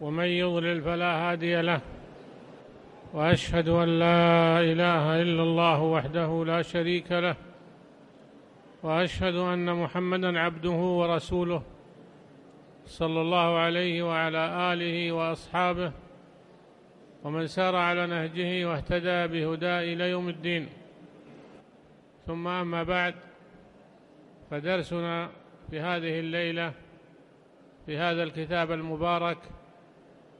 ومن يضلل فلا هادي له واشهد ان لا اله الا الله وحده لا شريك له واشهد ان محمدا عبده ورسوله صلى الله عليه وعلى اله واصحابه ومن سار على نهجه واهتدى بهداه الى يوم الدين ثم اما بعد فدرسنا في هذه الليله في هذا الكتاب المبارك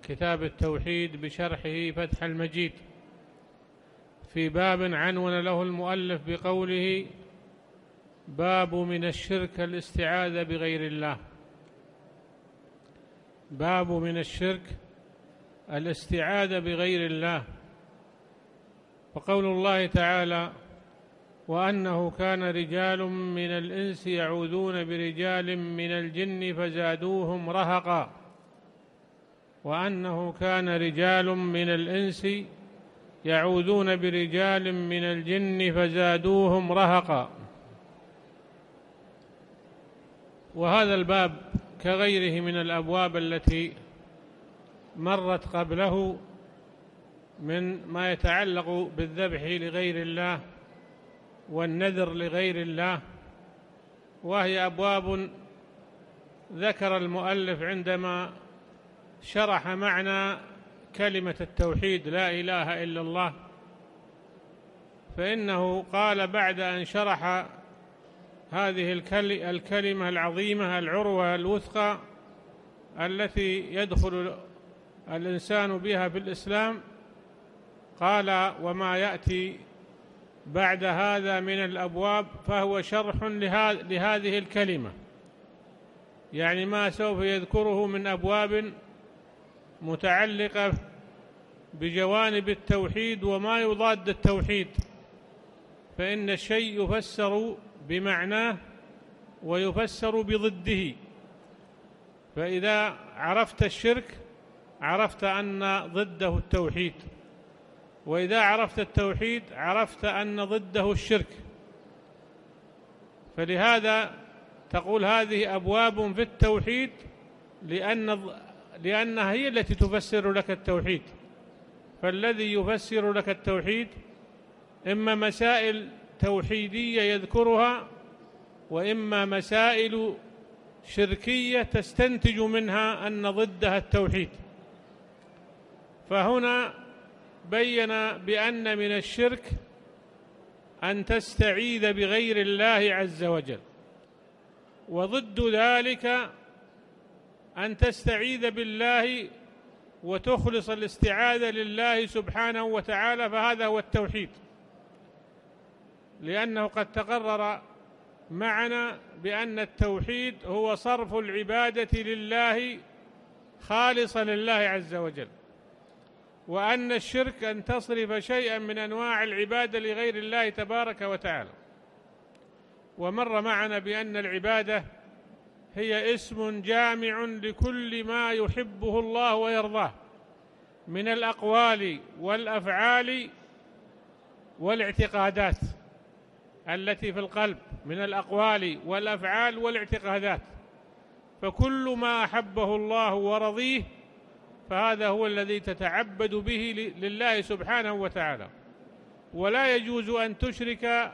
كتاب التوحيد بشرحه فتح المجيد في باب عنون له المؤلف بقوله باب من الشرك الاستعاذة بغير الله باب من الشرك الاستعاذة بغير الله وقول الله تعالى وأنه كان رجال من الإنس يعوذون برجال من الجن فزادوهم رهقا وأنه كان رجال من الإنس يعوذون برجال من الجن فزادوهم رهقا وهذا الباب كغيره من الأبواب التي مرت قبله من ما يتعلق بالذبح لغير الله والنذر لغير الله وهي أبواب ذكر المؤلف عندما شرح معنى كلمة التوحيد لا إله إلا الله فإنه قال بعد أن شرح هذه الكلمة العظيمة العروة الوثقى التي يدخل الإنسان بها في الإسلام قال وما يأتي بعد هذا من الأبواب فهو شرح لهذه الكلمة يعني ما سوف يذكره من أبواب متعلقة بجوانب التوحيد وما يضاد التوحيد فإن الشيء يفسر بمعناه ويفسر بضده فإذا عرفت الشرك عرفت أن ضده التوحيد وإذا عرفت التوحيد عرفت أن ضده الشرك فلهذا تقول هذه أبواب في التوحيد لأن لأنها هي التي تفسر لك التوحيد فالذي يفسر لك التوحيد إما مسائل توحيدية يذكرها وإما مسائل شركية تستنتج منها أن ضدها التوحيد فهنا بين بأن من الشرك أن تستعيذ بغير الله عز وجل وضد ذلك أن تستعيذ بالله وتخلص الاستعاذة لله سبحانه وتعالى فهذا هو التوحيد لأنه قد تقرر معنا بأن التوحيد هو صرف العبادة لله خالصة لله عز وجل وأن الشرك أن تصرف شيئا من أنواع العبادة لغير الله تبارك وتعالى ومر معنا بأن العبادة هي اسم جامع لكل ما يحبه الله ويرضاه من الأقوال والأفعال والاعتقادات التي في القلب من الأقوال والأفعال والاعتقادات فكل ما أحبه الله ورضيه فهذا هو الذي تتعبد به لله سبحانه وتعالى ولا يجوز أن تشرك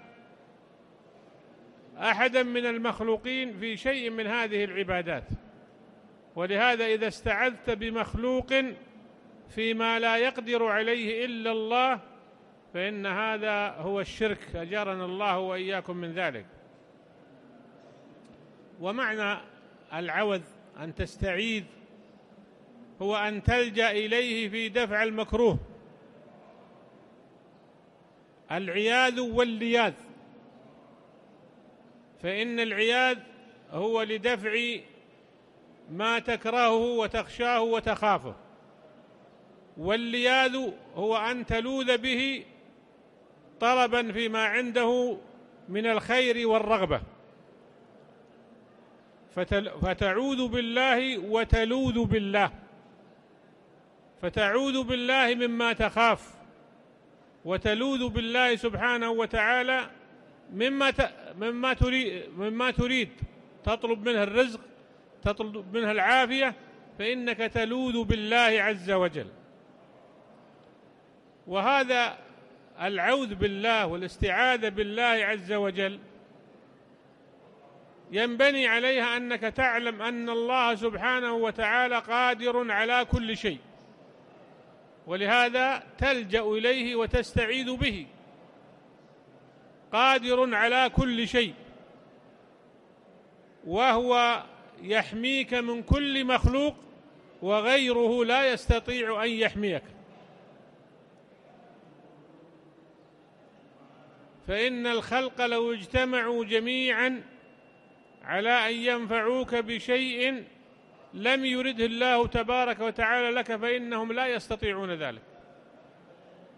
أحدا من المخلوقين في شيء من هذه العبادات ولهذا إذا استعذت بمخلوق فيما لا يقدر عليه إلا الله فإن هذا هو الشرك اجرنا الله وإياكم من ذلك ومعنى العوذ أن تستعيذ هو أن تلجأ إليه في دفع المكروه العياذ واللياذ فإن العياذ هو لدفع ما تكرهه وتخشاه وتخافه واللياذ هو أن تلوذ به طلبا فيما عنده من الخير والرغبة فتعوذ بالله وتلوذ بالله فتعوذ بالله مما تخاف وتلوذ بالله سبحانه وتعالى مما مما تريد مما تريد تطلب منها الرزق تطلب منها العافية فإنك تلوذ بالله عز وجل وهذا العوذ بالله والاستعاذة بالله عز وجل ينبني عليها أنك تعلم أن الله سبحانه وتعالى قادر على كل شيء ولهذا تلجأ إليه وتستعيذ به قادر على كل شيء وهو يحميك من كل مخلوق وغيره لا يستطيع أن يحميك فإن الخلق لو اجتمعوا جميعا على أن ينفعوك بشيء لم يرده الله تبارك وتعالى لك فإنهم لا يستطيعون ذلك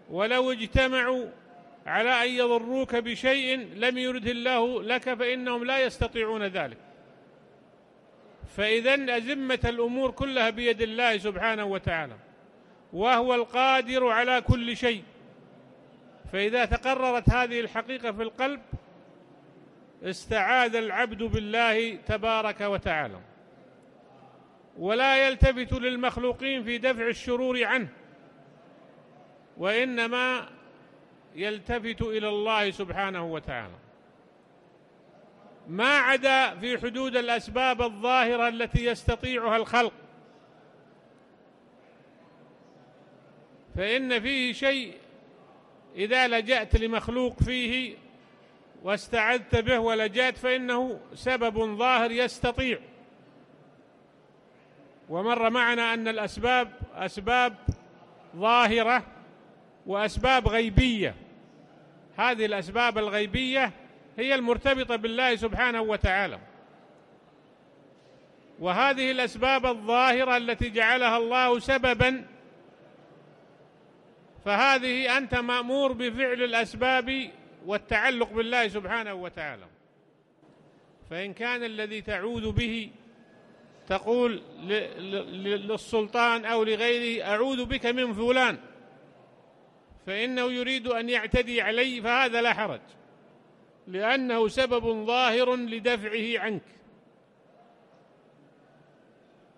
ولو اجتمعوا على أن يضروك بشيء لم يرده الله لك فإنهم لا يستطيعون ذلك فإذا أزمة الأمور كلها بيد الله سبحانه وتعالى وهو القادر على كل شيء فإذا تقررت هذه الحقيقة في القلب استعاذ العبد بالله تبارك وتعالى ولا يلتفت للمخلوقين في دفع الشرور عنه وإنما يلتفت إلى الله سبحانه وتعالى ما عدا في حدود الأسباب الظاهرة التي يستطيعها الخلق فإن فيه شيء إذا لجأت لمخلوق فيه واستعذت به ولجأت فإنه سبب ظاهر يستطيع ومر معنا أن الأسباب أسباب ظاهرة وأسباب غيبية هذه الأسباب الغيبية هي المرتبطة بالله سبحانه وتعالى وهذه الأسباب الظاهرة التي جعلها الله سببا فهذه أنت مأمور بفعل الأسباب والتعلق بالله سبحانه وتعالى فإن كان الذي تعود به تقول للسلطان أو لغيره أعوذ بك من فلان فإنه يريد أن يعتدي علي فهذا لا حرج لأنه سبب ظاهر لدفعه عنك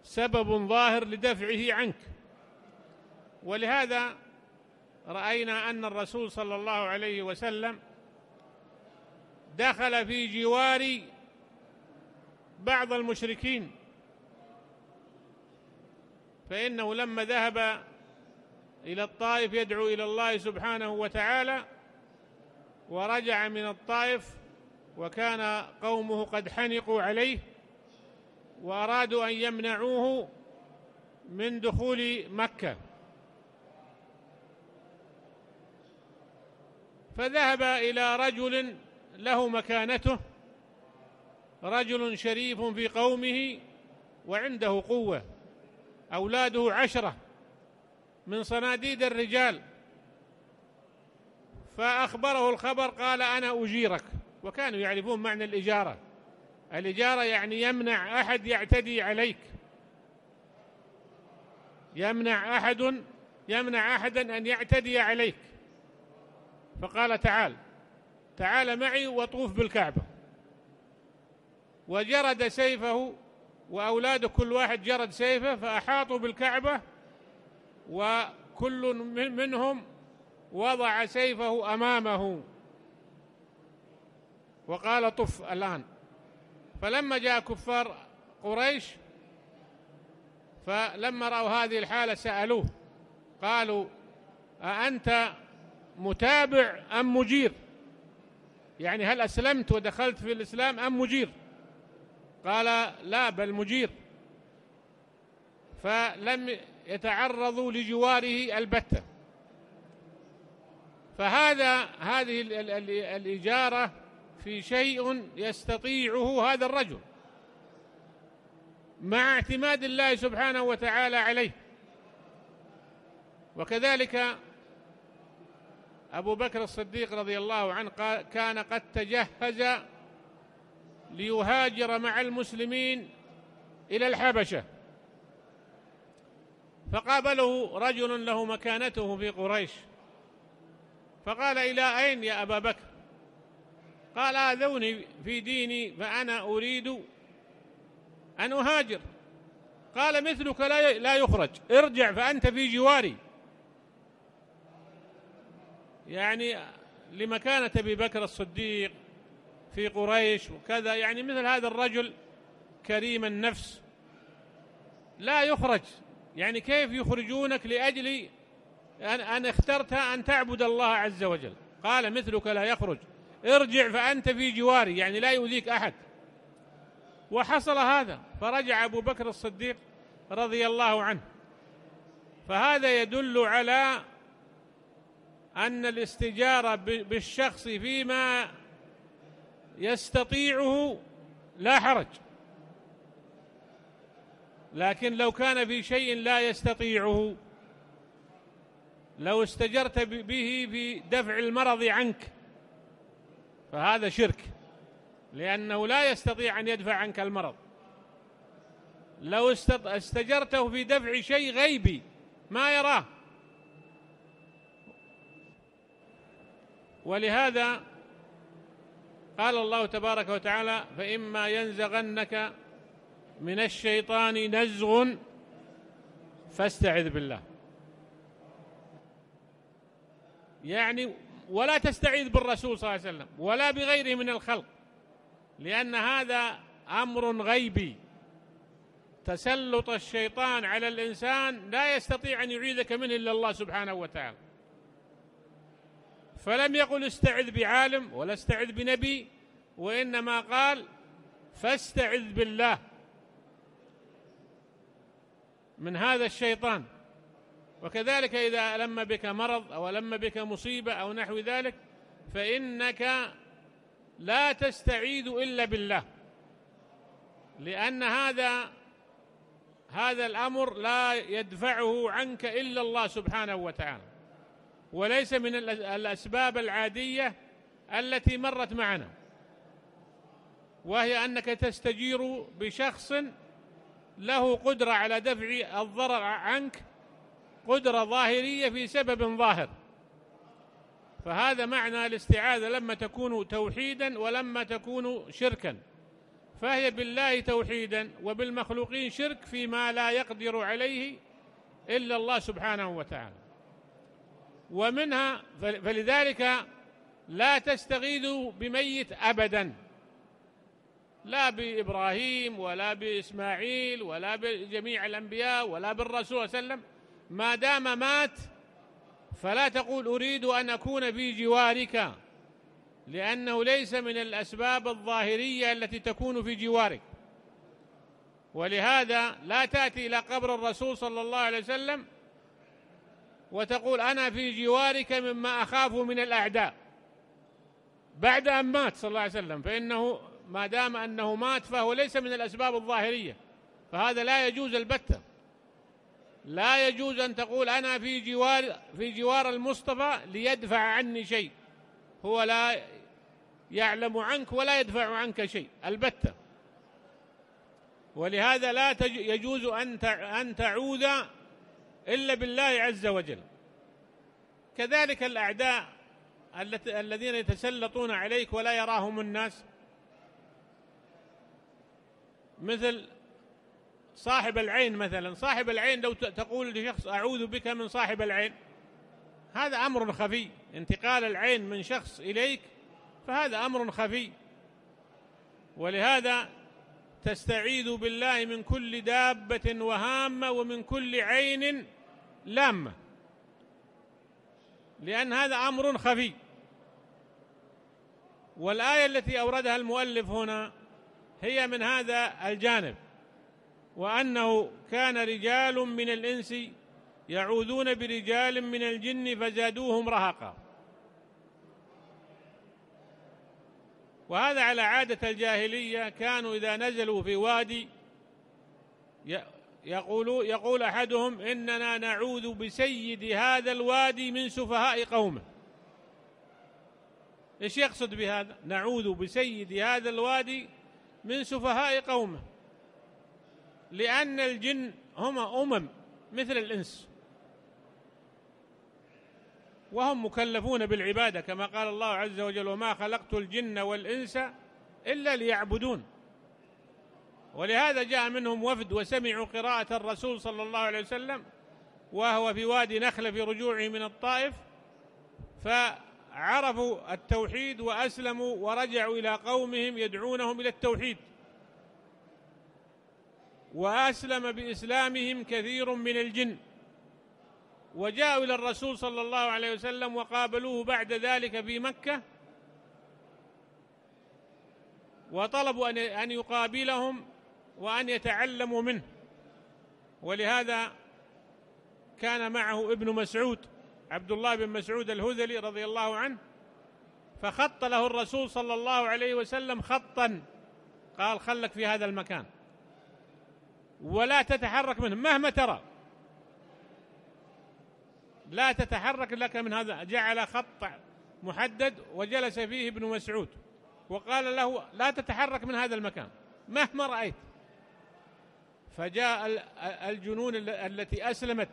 سبب ظاهر لدفعه عنك ولهذا رأينا أن الرسول صلى الله عليه وسلم دخل في جوار بعض المشركين فإنه لما ذهب إلى الطائف يدعو إلى الله سبحانه وتعالى ورجع من الطائف وكان قومه قد حنقوا عليه وأرادوا أن يمنعوه من دخول مكة فذهب إلى رجل له مكانته رجل شريف في قومه وعنده قوة أولاده عشرة من صناديد الرجال فأخبره الخبر قال أنا أجيرك وكانوا يعرفون معنى الإجارة الإجارة يعني يمنع أحد يعتدي عليك يمنع أحد يمنع أحدا أن يعتدي عليك فقال تعال تعال معي وطوف بالكعبة وجرد سيفه وأولاده كل واحد جرد سيفه فأحاطوا بالكعبة وكل منهم وضع سيفه أمامه وقال طف الآن فلما جاء كفار قريش فلما رأوا هذه الحالة سألوه قالوا أأنت متابع أم مجير يعني هل أسلمت ودخلت في الإسلام أم مجير قال لا بل مجير فلم يتعرض لجواره البتة فهذا هذه الإجارة في شيء يستطيعه هذا الرجل مع اعتماد الله سبحانه وتعالى عليه وكذلك أبو بكر الصديق رضي الله عنه كان قد تجهز ليهاجر مع المسلمين إلى الحبشة فقابله رجل له مكانته في قريش فقال إلى أين يا أبا بكر قال آذوني في ديني فأنا أريد أن أهاجر قال مثلك لا لا يخرج ارجع فأنت في جواري يعني لمكانة أبي بكر الصديق في قريش وكذا يعني مثل هذا الرجل كريم النفس لا يخرج يعني كيف يخرجونك لأجل أن, أن اخترت أن تعبد الله عز وجل قال مثلك لا يخرج ارجع فأنت في جواري يعني لا يؤذيك أحد وحصل هذا فرجع أبو بكر الصديق رضي الله عنه فهذا يدل على أن الاستجارة بالشخص فيما يستطيعه لا حرج لكن لو كان في شيء لا يستطيعه لو استجرت به في دفع المرض عنك فهذا شرك لأنه لا يستطيع أن يدفع عنك المرض لو استجرته في دفع شيء غيبي ما يراه ولهذا قال الله تبارك وتعالى فإما ينزغنك من الشيطان نزغ فاستعذ بالله يعني ولا تستعيذ بالرسول صلى الله عليه وسلم ولا بغيره من الخلق لأن هذا أمر غيبي تسلط الشيطان على الإنسان لا يستطيع أن يعيذك منه إلا الله سبحانه وتعالى فلم يقل استعذ بعالم ولا استعذ بنبي وإنما قال فاستعذ بالله من هذا الشيطان وكذلك إذا ألم بك مرض أو ألم بك مصيبة أو نحو ذلك فإنك لا تستعيد إلا بالله لأن هذا هذا الأمر لا يدفعه عنك إلا الله سبحانه وتعالى وليس من الأسباب العادية التي مرت معنا وهي أنك تستجير بشخص له قدرة على دفع الضرر عنك قدرة ظاهرية في سبب ظاهر فهذا معنى الاستعاذة لما تكون توحيدا ولما تكون شركا فهي بالله توحيدا وبالمخلوقين شرك فيما لا يقدر عليه إلا الله سبحانه وتعالى ومنها فلذلك لا تستغيثوا بميت أبداً لا بإبراهيم ولا بإسماعيل ولا بجميع الأنبياء ولا بالرسول صلى الله عليه وسلم ما دام مات فلا تقول أريد أن أكون في جوارك لأنه ليس من الأسباب الظاهرية التي تكون في جوارك ولهذا لا تأتي إلى قبر الرسول صلى الله عليه وسلم وتقول أنا في جوارك مما أخاف من الأعداء بعد أن مات صلى الله عليه وسلم فإنه ما دام أنه مات فهو ليس من الأسباب الظاهرية فهذا لا يجوز البتة لا يجوز أن تقول أنا في جوار, في جوار المصطفى ليدفع عني شيء هو لا يعلم عنك ولا يدفع عنك شيء البتة ولهذا لا يجوز أن تعود إلا بالله عز وجل كذلك الأعداء الذين يتسلطون عليك ولا يراهم الناس مثل صاحب العين مثلا صاحب العين لو تقول لشخص أعوذ بك من صاحب العين هذا أمر خفي انتقال العين من شخص إليك فهذا أمر خفي ولهذا تستعيذ بالله من كل دابة وهامة ومن كل عين لامة لأن هذا أمر خفي والآية التي أوردها المؤلف هنا هي من هذا الجانب وأنه كان رجال من الإنس يعوذون برجال من الجن فزادوهم رهقا وهذا على عادة الجاهلية كانوا إذا نزلوا في وادي يقول, يقول أحدهم إننا نعوذ بسيد هذا الوادي من سفهاء قومه إيش يقصد بهذا نعوذ بسيد هذا الوادي من سفهاء قومه لأن الجن هم أمم مثل الإنس وهم مكلفون بالعبادة كما قال الله عز وجل وما خلقت الجن والإنس إلا ليعبدون ولهذا جاء منهم وفد وسمعوا قراءة الرسول صلى الله عليه وسلم وهو في وادي نخلة في رجوعه من الطائف ف عرفوا التوحيد وأسلموا ورجعوا إلى قومهم يدعونهم إلى التوحيد وأسلم بإسلامهم كثير من الجن وجاءوا إلى الرسول صلى الله عليه وسلم وقابلوه بعد ذلك في مكة وطلبوا أن يقابلهم وأن يتعلموا منه ولهذا كان معه ابن مسعود عبد الله بن مسعود الهذلي رضي الله عنه فخط له الرسول صلى الله عليه وسلم خطا قال خلك في هذا المكان ولا تتحرك منه مهما ترى لا تتحرك لك من هذا جعل خط محدد وجلس فيه ابن مسعود وقال له لا تتحرك من هذا المكان مهما رأيت فجاء الجنون التي أسلمت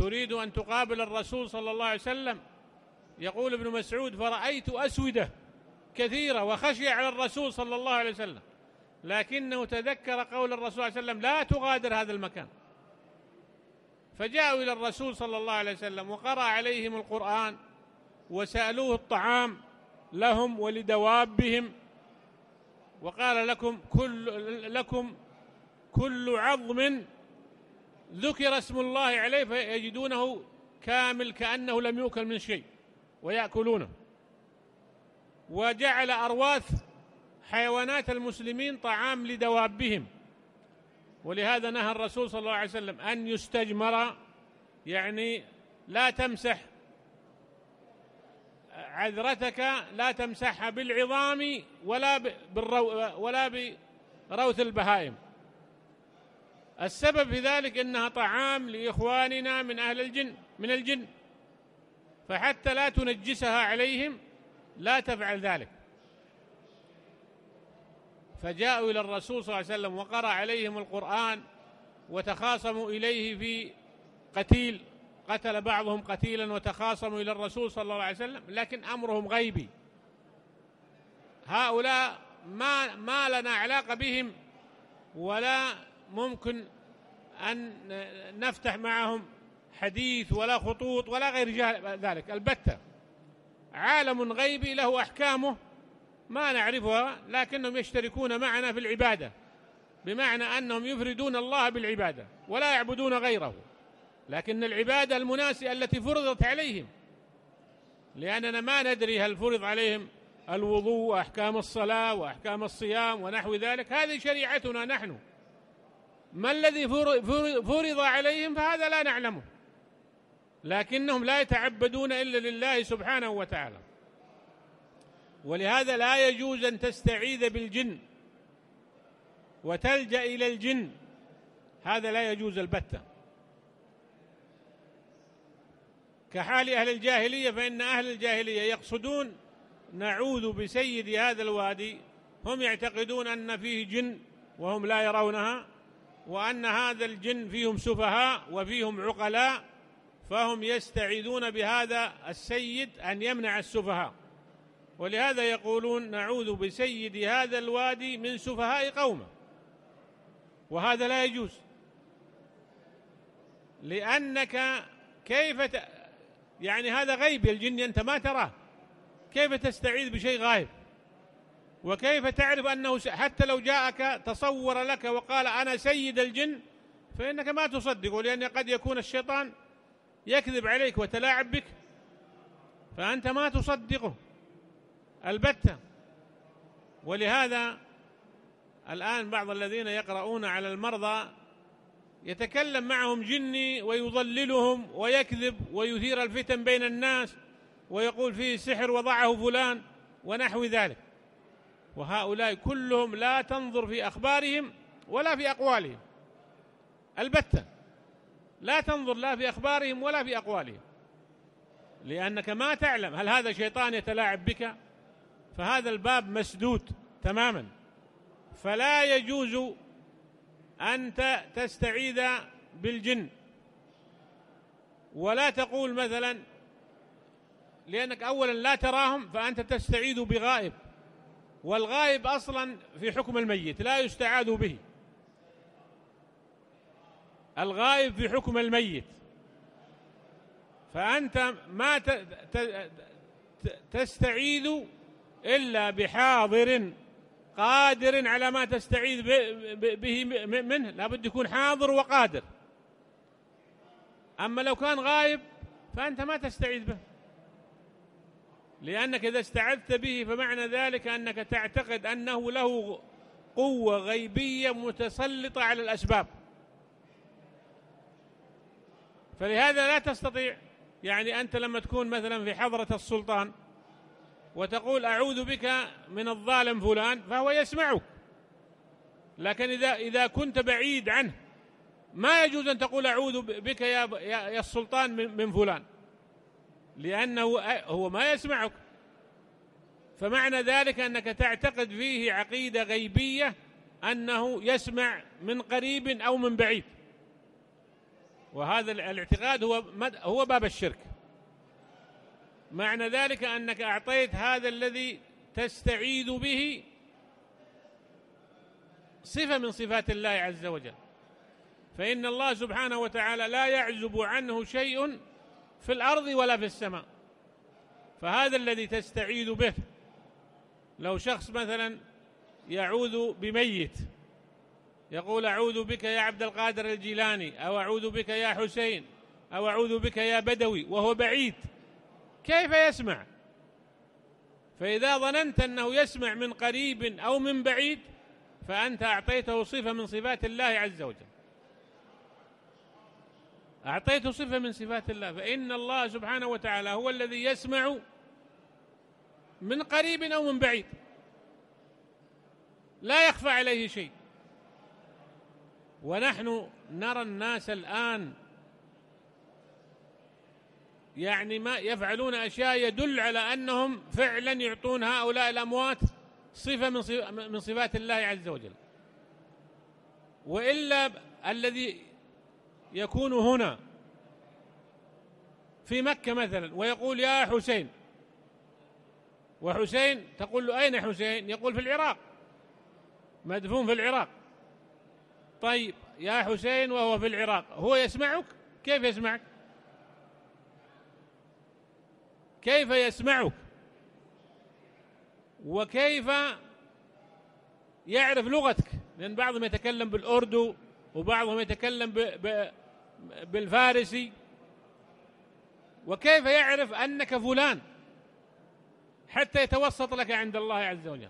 تريد أن تقابل الرسول صلى الله عليه وسلم يقول ابن مسعود فرأيت أسودة كثيرة وخشي على الرسول صلى الله عليه وسلم لكنه تذكر قول الرسول صلى الله عليه وسلم لا تغادر هذا المكان فجاءوا إلى الرسول صلى الله عليه وسلم وقرأ عليهم القرآن وسألوه الطعام لهم ولدوابهم وقال لكم كل لكم كل عظم ذكر اسم الله عليه فيجدونه كامل كأنه لم يؤكل من شيء ويأكلونه وجعل أرواث حيوانات المسلمين طعام لدوابهم ولهذا نهى الرسول صلى الله عليه وسلم أن يستجمر يعني لا تمسح عذرتك لا تمسحها بالعظام ولا بالرو ولا بروث البهائم السبب في ذلك انها طعام لاخواننا من اهل الجن من الجن فحتى لا تنجسها عليهم لا تفعل ذلك فجاءوا الى الرسول صلى الله عليه وسلم وقرا عليهم القران وتخاصموا اليه في قتيل قتل بعضهم قتيلا وتخاصموا الى الرسول صلى الله عليه وسلم لكن امرهم غيبي هؤلاء ما ما لنا علاقه بهم ولا ممكن أن نفتح معهم حديث ولا خطوط ولا غير ذلك البتة عالم غيبي له أحكامه ما نعرفها لكنهم يشتركون معنا في العبادة بمعنى أنهم يفردون الله بالعبادة ولا يعبدون غيره لكن العبادة المناسية التي فرضت عليهم لأننا ما ندري هل فرض عليهم الوضوء وأحكام الصلاة وأحكام الصيام ونحو ذلك هذه شريعتنا نحن ما الذي فرض عليهم فهذا لا نعلمه لكنهم لا يتعبدون إلا لله سبحانه وتعالى ولهذا لا يجوز أن تستعيذ بالجن وتلجأ إلى الجن هذا لا يجوز البتة كحال أهل الجاهلية فإن أهل الجاهلية يقصدون نعوذ بسيد هذا الوادي هم يعتقدون أن فيه جن وهم لا يرونها وأن هذا الجن فيهم سفهاء وفيهم عقلاء فهم يستعيذون بهذا السيد أن يمنع السفهاء ولهذا يقولون نعوذ بسيد هذا الوادي من سفهاء قومه وهذا لا يجوز لأنك كيف ت... يعني هذا غيب الجن أنت ما تراه كيف تستعيذ بشيء غائب وكيف تعرف أنه حتى لو جاءك تصور لك وقال أنا سيد الجن فإنك ما تصدقه لأن قد يكون الشيطان يكذب عليك وتلاعب بك فأنت ما تصدقه البتة ولهذا الآن بعض الذين يقرؤون على المرضى يتكلم معهم جني ويضللهم ويكذب ويثير الفتن بين الناس ويقول فيه سحر وضعه فلان ونحو ذلك وهؤلاء كلهم لا تنظر في أخبارهم ولا في أقوالهم البتة لا تنظر لا في أخبارهم ولا في أقوالهم لأنك ما تعلم هل هذا شيطان يتلاعب بك فهذا الباب مسدود تماما فلا يجوز أن تستعيذ بالجن ولا تقول مثلا لأنك أولا لا تراهم فأنت تستعيذ بغائب والغائب أصلا في حكم الميت لا يستعاذ به الغائب في حكم الميت فأنت ما تستعيذ إلا بحاضر قادر على ما تستعيذ به منه لابد يكون حاضر وقادر أما لو كان غائب فأنت ما تستعيذ به لأنك إذا استعذت به فمعنى ذلك أنك تعتقد أنه له قوة غيبية متسلطة على الأسباب فلهذا لا تستطيع يعني أنت لما تكون مثلا في حضرة السلطان وتقول أعوذ بك من الظالم فلان فهو يسمعك لكن إذا, إذا كنت بعيد عنه ما يجوز أن تقول أعوذ بك يا, يا, السلطان من فلان لأنه هو ما يسمعك فمعنى ذلك أنك تعتقد فيه عقيدة غيبية أنه يسمع من قريب أو من بعيد وهذا الاعتقاد هو هو باب الشرك معنى ذلك أنك أعطيت هذا الذي تستعيد به صفة من صفات الله عز وجل فإن الله سبحانه وتعالى لا يعزب عنه شيء في الأرض ولا في السماء فهذا الذي تستعيد به لو شخص مثلا يعوذ بميت يقول أعوذ بك يا عبد القادر الجيلاني أو أعوذ بك يا حسين أو أعوذ بك يا بدوي وهو بعيد كيف يسمع فإذا ظننت أنه يسمع من قريب أو من بعيد فأنت أعطيته صفة من صفات الله عز وجل أعطيته صفة من صفات الله فإن الله سبحانه وتعالى هو الذي يسمع من قريب أو من بعيد لا يخفى عليه شيء ونحن نرى الناس الآن يعني ما يفعلون أشياء يدل على أنهم فعلا يعطون هؤلاء الأموات صفة من صفات الله عز وجل وإلا الذي يكون هنا في مكة مثلا ويقول يا حسين وحسين تقول له أين حسين يقول في العراق مدفون في العراق طيب يا حسين وهو في العراق هو يسمعك كيف يسمعك كيف يسمعك وكيف يعرف لغتك لأن بعضهم يتكلم بالأردو وبعضهم يتكلم ب... ب... بالفارسي وكيف يعرف أنك فلان حتى يتوسط لك عند الله عز وجل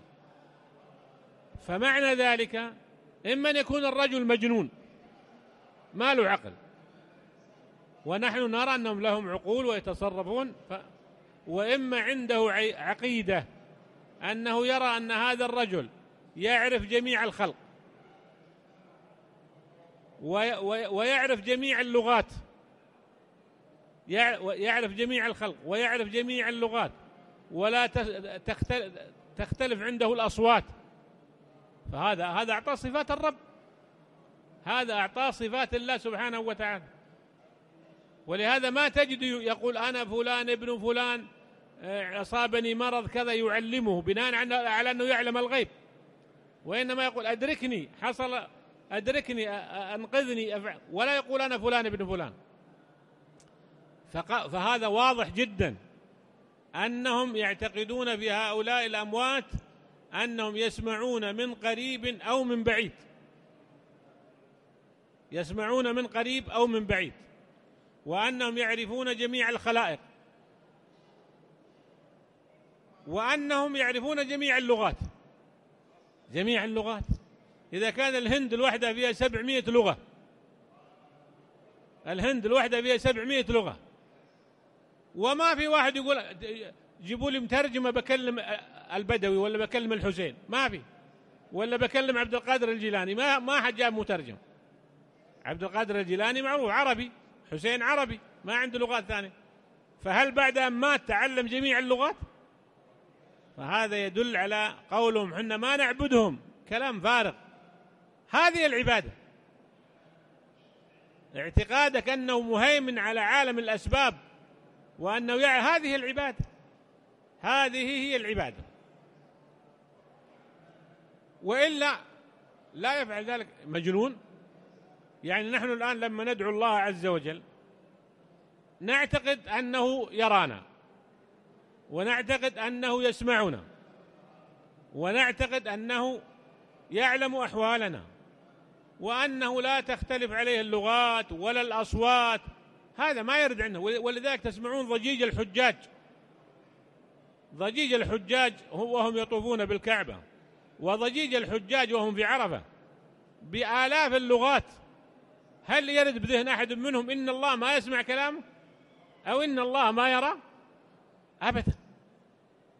فمعنى ذلك إما أن يكون الرجل مجنون ما له عقل ونحن نرى أنهم لهم عقول ويتصرفون ف... وإما عنده عقيدة أنه يرى أن هذا الرجل يعرف جميع الخلق ويعرف جميع اللغات يعرف جميع الخلق ويعرف جميع اللغات ولا تختلف عنده الأصوات فهذا هذا أعطاه صفات الرب هذا أعطاه صفات الله سبحانه وتعالى ولهذا ما تجد يقول أنا فلان ابن فلان آه، أصابني مرض كذا يعلمه بناء على أنه يعلم الغيب وإنما يقول أدركني حصل أدركني أنقذني ولا يقول أنا فلان ابن فلان فهذا واضح جدا أنهم يعتقدون في هؤلاء الأموات أنهم يسمعون من قريب أو من بعيد يسمعون من قريب أو من بعيد وأنهم يعرفون جميع الخلائق وأنهم يعرفون جميع اللغات جميع اللغات إذا كان الهند الوحدة فيها سبعمية لغة الهند الوحدة فيها سبعمية لغة وما في واحد يقول جيبوا لي مترجمة بكلم البدوي ولا بكلم الحسين ما في ولا بكلم عبد القادر الجيلاني ما ما حد جاب مترجم عبد القادر الجيلاني معروف عربي حسين عربي ما عنده لغات ثانية فهل بعد أن مات تعلم جميع اللغات فهذا يدل على قولهم حنا ما نعبدهم كلام فارغ هذه العبادة اعتقادك أنه مهيمن على عالم الأسباب وأنه يعني هذه العبادة هذه هي العبادة وإلا لا يفعل ذلك مجنون يعني نحن الآن لما ندعو الله عز وجل نعتقد أنه يرانا ونعتقد أنه يسمعنا ونعتقد أنه يعلم أحوالنا وأنه لا تختلف عليه اللغات ولا الأصوات هذا ما يرد عنه ولذلك تسمعون ضجيج الحجاج ضجيج الحجاج وهم يطوفون بالكعبة وضجيج الحجاج وهم في عرفة بآلاف اللغات هل يرد بذهن أحد منهم إن الله ما يسمع كلامه أو إن الله ما يرى أبدا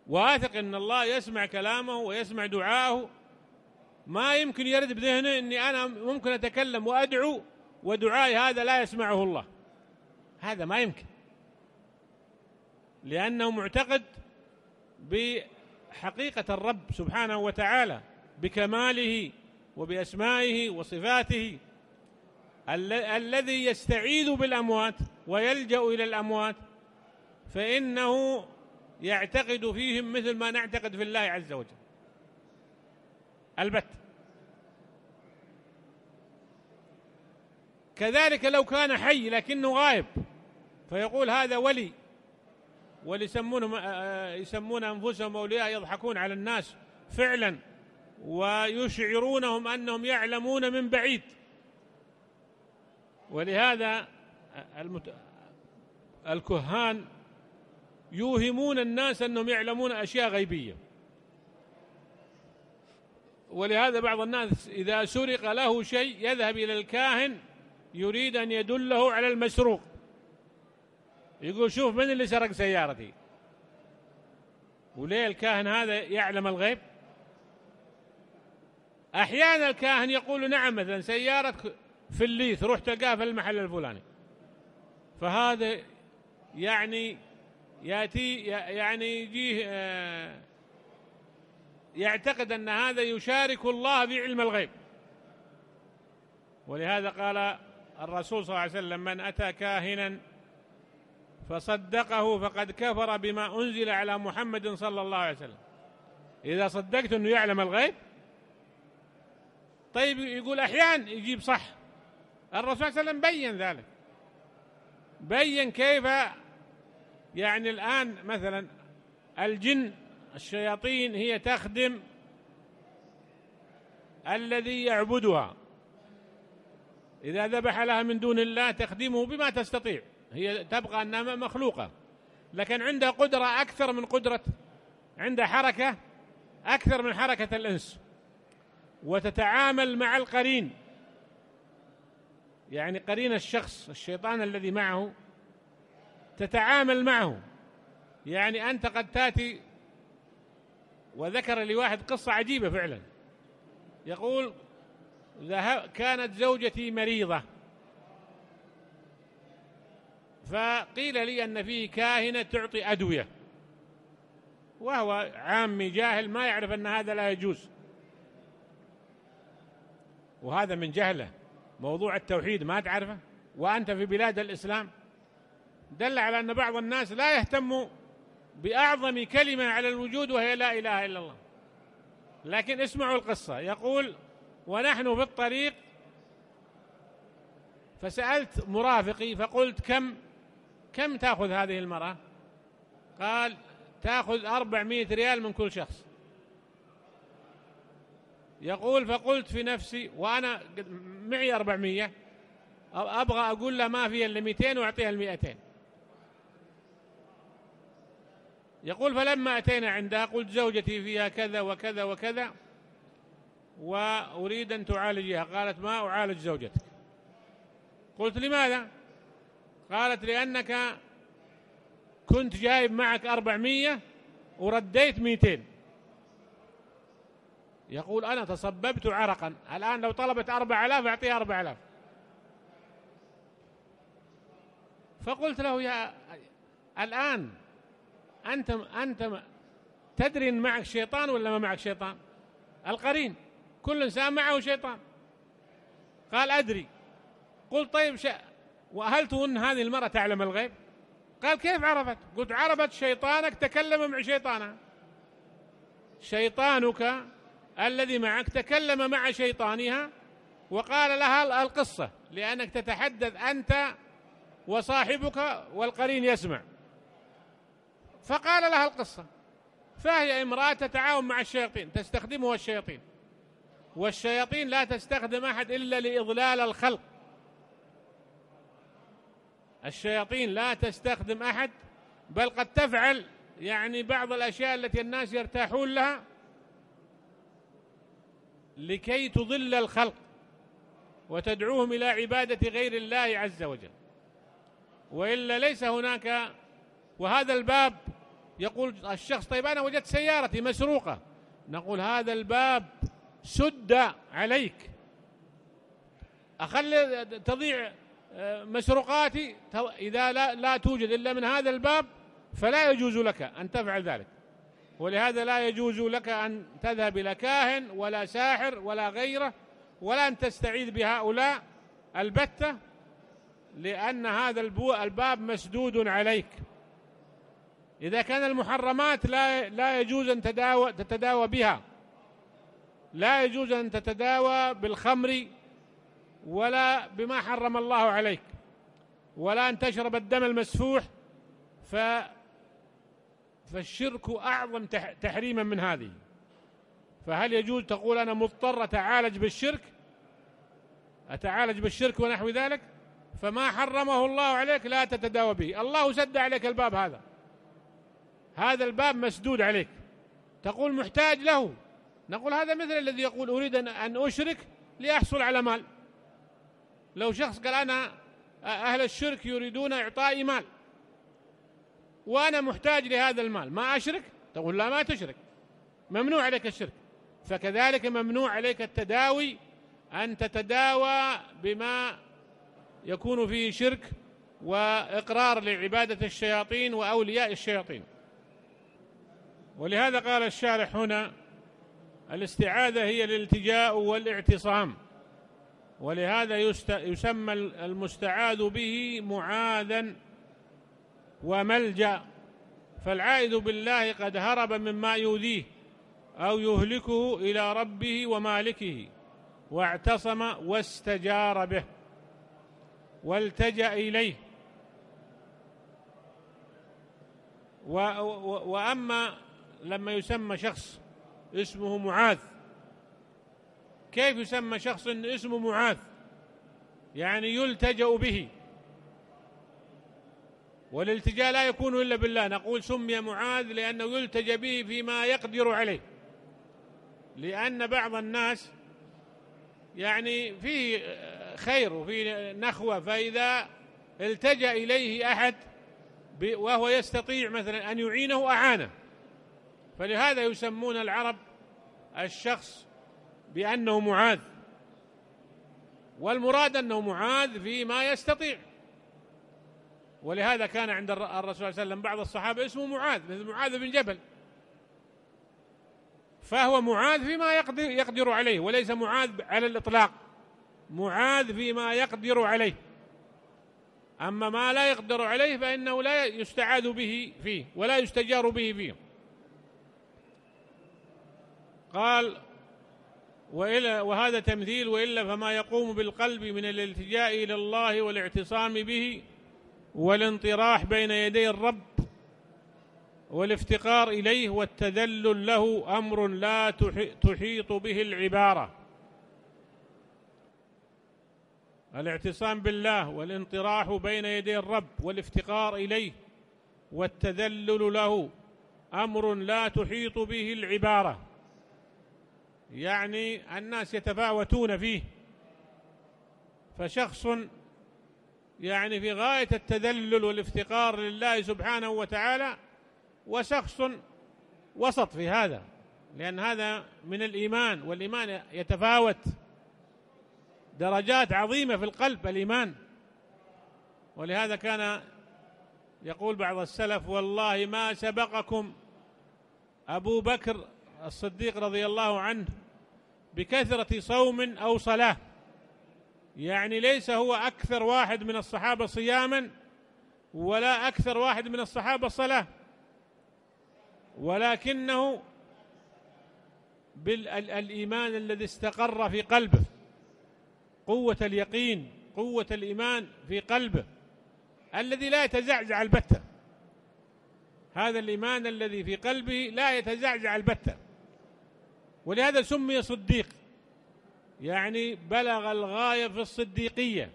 واثق إن الله يسمع كلامه ويسمع دعاه ما يمكن يرد بذهنه أني أنا ممكن أتكلم وأدعو ودعائي هذا لا يسمعه الله هذا ما يمكن لأنه معتقد بحقيقة الرب سبحانه وتعالى بكماله وبأسمائه وصفاته الذي يستعيذ بالأموات ويلجأ إلى الأموات فإنه يعتقد فيهم مثل ما نعتقد في الله عز وجل البت كذلك لو كان حي لكنه غائب فيقول هذا ولي وليسمونه يسمون انفسهم اولياء يضحكون على الناس فعلا ويشعرونهم انهم يعلمون من بعيد ولهذا المت... الكهان يوهمون الناس انهم يعلمون اشياء غيبيه ولهذا بعض الناس إذا سرق له شيء يذهب إلى الكاهن يريد أن يدله على المسروق يقول شوف من اللي سرق سيارتي وليه الكاهن هذا يعلم الغيب أحيانا الكاهن يقول نعم مثلا سيارتك في الليث روح تلقاها في المحل الفلاني فهذا يعني يأتي يعني يجيه آه يعتقد أن هذا يشارك الله في علم الغيب ولهذا قال الرسول صلى الله عليه وسلم من أتى كاهنا فصدقه فقد كفر بما أنزل على محمد صلى الله عليه وسلم إذا صدقت أنه يعلم الغيب طيب يقول أحيان يجيب صح الرسول صلى الله عليه وسلم بين ذلك بين كيف يعني الآن مثلا الجن الشياطين هي تخدم الذي يعبدها إذا ذبح لها من دون الله تخدمه بما تستطيع هي تبقى أنها مخلوقة لكن عندها قدرة أكثر من قدرة عندها حركة أكثر من حركة الإنس وتتعامل مع القرين يعني قرين الشخص الشيطان الذي معه تتعامل معه يعني أنت قد تأتي وذكر لي واحد قصة عجيبة فعلا يقول كانت زوجتي مريضة فقيل لي أن فيه كاهنة تعطي أدوية وهو عامي جاهل ما يعرف أن هذا لا يجوز وهذا من جهله موضوع التوحيد ما تعرفه وأنت في بلاد الإسلام دل على أن بعض الناس لا يهتموا بأعظم كلمة على الوجود وهي لا إله إلا الله لكن اسمعوا القصة يقول ونحن في الطريق فسألت مرافقي فقلت كم كم تأخذ هذه المرأة قال تأخذ أربعمائة ريال من كل شخص يقول فقلت في نفسي وأنا معي أربعمائة أبغى أقول له ما فيها إلا 200 وأعطيها المئتين يقول فلما أتينا عندها قلت زوجتي فيها كذا وكذا وكذا وأريد أن تعالجها قالت ما أعالج زوجتك قلت لماذا قالت لأنك كنت جايب معك أربعمية ورديت ميتين يقول أنا تصببت عرقا الآن لو طلبت أربع ألاف أعطيها أربع ألاف فقلت له يا الآن أنت أنت تدري إن معك شيطان ولا ما معك شيطان القرين كل إنسان معه شيطان قال أدري قل طيب شاء وأهلت أن هذه المرأة تعلم الغيب قال كيف عرفت قلت عرفت شيطانك تكلم مع شيطانها شيطانك الذي معك تكلم مع شيطانها وقال لها القصة لأنك تتحدث أنت وصاحبك والقرين يسمع فقال لها القصة فهي امرأة تتعاون مع الشياطين تستخدمه الشياطين والشياطين لا تستخدم أحد إلا لإضلال الخلق الشياطين لا تستخدم أحد بل قد تفعل يعني بعض الأشياء التي الناس يرتاحون لها لكي تضل الخلق وتدعوهم إلى عبادة غير الله عز وجل وإلا ليس هناك وهذا الباب يقول الشخص طيب أنا وجدت سيارتي مسروقة نقول هذا الباب سد عليك أخلي تضيع آه، مسروقاتي إذا لا, لا توجد إلا من هذا الباب فلا يجوز لك أن تفعل ذلك ولهذا لا يجوز لك أن تذهب إلى كاهن ولا ساحر ولا غيره ولا أن تستعيذ بهؤلاء البتة لأن هذا الباب مسدود عليك إذا كان المحرمات لا لا يجوز أن تداوى تتداوى بها لا يجوز أن تتداوى بالخمر ولا بما حرم الله عليك ولا أن تشرب الدم المسفوح ف فالشرك أعظم تحريما من هذه فهل يجوز تقول أنا مضطر أتعالج بالشرك أتعالج بالشرك ونحو ذلك فما حرمه الله عليك لا تتداوى به الله سد عليك الباب هذا هذا الباب مسدود عليك تقول محتاج له نقول هذا مثل الذي يقول أريد أن أشرك لأحصل على مال لو شخص قال أنا أهل الشرك يريدون إعطائي مال وأنا محتاج لهذا المال ما أشرك تقول لا ما تشرك ممنوع عليك الشرك فكذلك ممنوع عليك التداوي أن تتداوى بما يكون فيه شرك وإقرار لعبادة الشياطين وأولياء الشياطين ولهذا قال الشارح هنا الاستعاذة هي الالتجاء والاعتصام ولهذا يست... يسمى المستعاذ به معاذا وملجأ فالعائذ بالله قد هرب مما يؤذيه أو يهلكه إلى ربه ومالكه واعتصم واستجار به والتجأ إليه وأما لما يسمى شخص اسمه معاذ كيف يسمى شخص اسمه معاذ يعني يلتجأ به والالتجاء لا يكون إلا بالله نقول سمي معاذ لأنه يلتجى به فيما يقدر عليه لأن بعض الناس يعني فيه خير وفيه نخوة فإذا التجأ إليه أحد وهو يستطيع مثلا أن يعينه أعانه فلهذا يسمون العرب الشخص بأنه معاذ والمراد أنه معاذ فيما يستطيع ولهذا كان عند الرسول صلى الله عليه وسلم بعض الصحابة اسمه معاذ مثل معاذ بن جبل فهو معاذ فيما يقدر, يقدر عليه وليس معاذ على الإطلاق معاذ فيما يقدر عليه أما ما لا يقدر عليه فإنه لا يستعاذ به فيه ولا يستجار به فيه قال وإلا وهذا تمثيل وإلا فما يقوم بالقلب من الالتجاء إلى الله والاعتصام به والانطراح بين يدي الرب والافتقار إليه والتذلل له أمر لا تحيط به العبارة الاعتصام بالله والانطراح بين يدي الرب والافتقار إليه والتذلل له أمر لا تحيط به العبارة يعني الناس يتفاوتون فيه فشخص يعني في غاية التذلل والافتقار لله سبحانه وتعالى وشخص وسط في هذا لأن هذا من الإيمان والإيمان يتفاوت درجات عظيمة في القلب الإيمان ولهذا كان يقول بعض السلف والله ما سبقكم أبو بكر الصديق رضي الله عنه بكثرة صوم أو صلاة يعني ليس هو أكثر واحد من الصحابة صياما ولا أكثر واحد من الصحابة صلاة ولكنه بالإيمان الذي استقر في قلبه قوة اليقين قوة الإيمان في قلبه الذي لا يتزعزع البتة هذا الإيمان الذي في قلبه لا يتزعزع البتة ولهذا سمي صديق يعني بلغ الغاية في الصديقية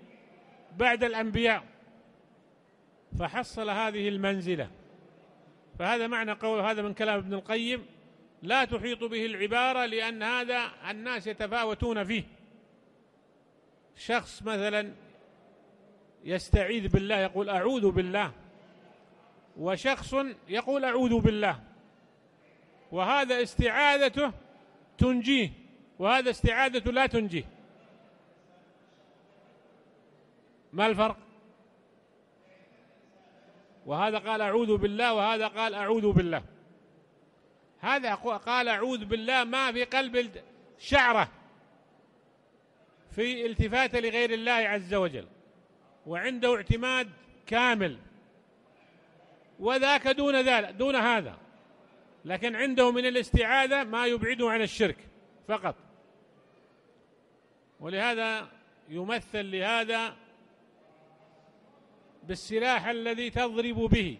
بعد الأنبياء فحصل هذه المنزلة فهذا معنى قول هذا من كلام ابن القيم لا تحيط به العبارة لأن هذا الناس يتفاوتون فيه شخص مثلا يستعيذ بالله يقول أعوذ بالله وشخص يقول أعوذ بالله وهذا استعاذته تنجيه وهذا استعادة لا تنجيه ما الفرق وهذا قال أعوذ بالله وهذا قال أعوذ بالله هذا قال أعوذ بالله ما في قلب شعره في التفاته لغير الله عز وجل وعنده اعتماد كامل وذاك دون ذلك دون هذا لكن عنده من الاستعاذة ما يبعده عن الشرك فقط ولهذا يمثل لهذا بالسلاح الذي تضرب به